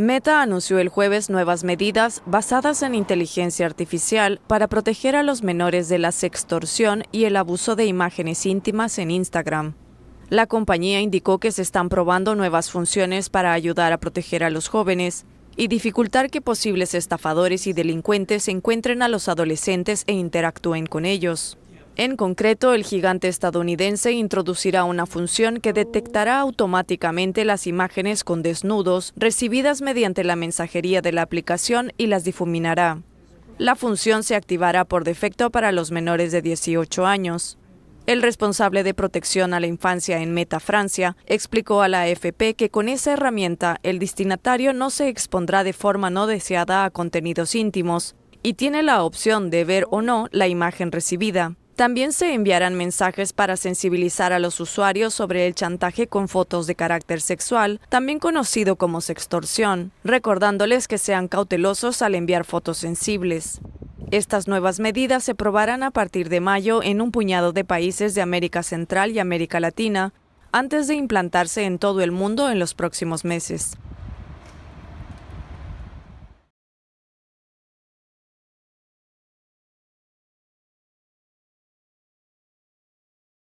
Meta anunció el jueves nuevas medidas basadas en inteligencia artificial para proteger a los menores de la sextorsión y el abuso de imágenes íntimas en Instagram. La compañía indicó que se están probando nuevas funciones para ayudar a proteger a los jóvenes y dificultar que posibles estafadores y delincuentes encuentren a los adolescentes e interactúen con ellos. En concreto, el gigante estadounidense introducirá una función que detectará automáticamente las imágenes con desnudos recibidas mediante la mensajería de la aplicación y las difuminará. La función se activará por defecto para los menores de 18 años. El responsable de protección a la infancia en Meta Francia explicó a la AFP que con esa herramienta el destinatario no se expondrá de forma no deseada a contenidos íntimos y tiene la opción de ver o no la imagen recibida. También se enviarán mensajes para sensibilizar a los usuarios sobre el chantaje con fotos de carácter sexual, también conocido como sextorsión, recordándoles que sean cautelosos al enviar fotos sensibles. Estas nuevas medidas se probarán a partir de mayo en un puñado de países de América Central y América Latina, antes de implantarse en todo el mundo en los próximos meses.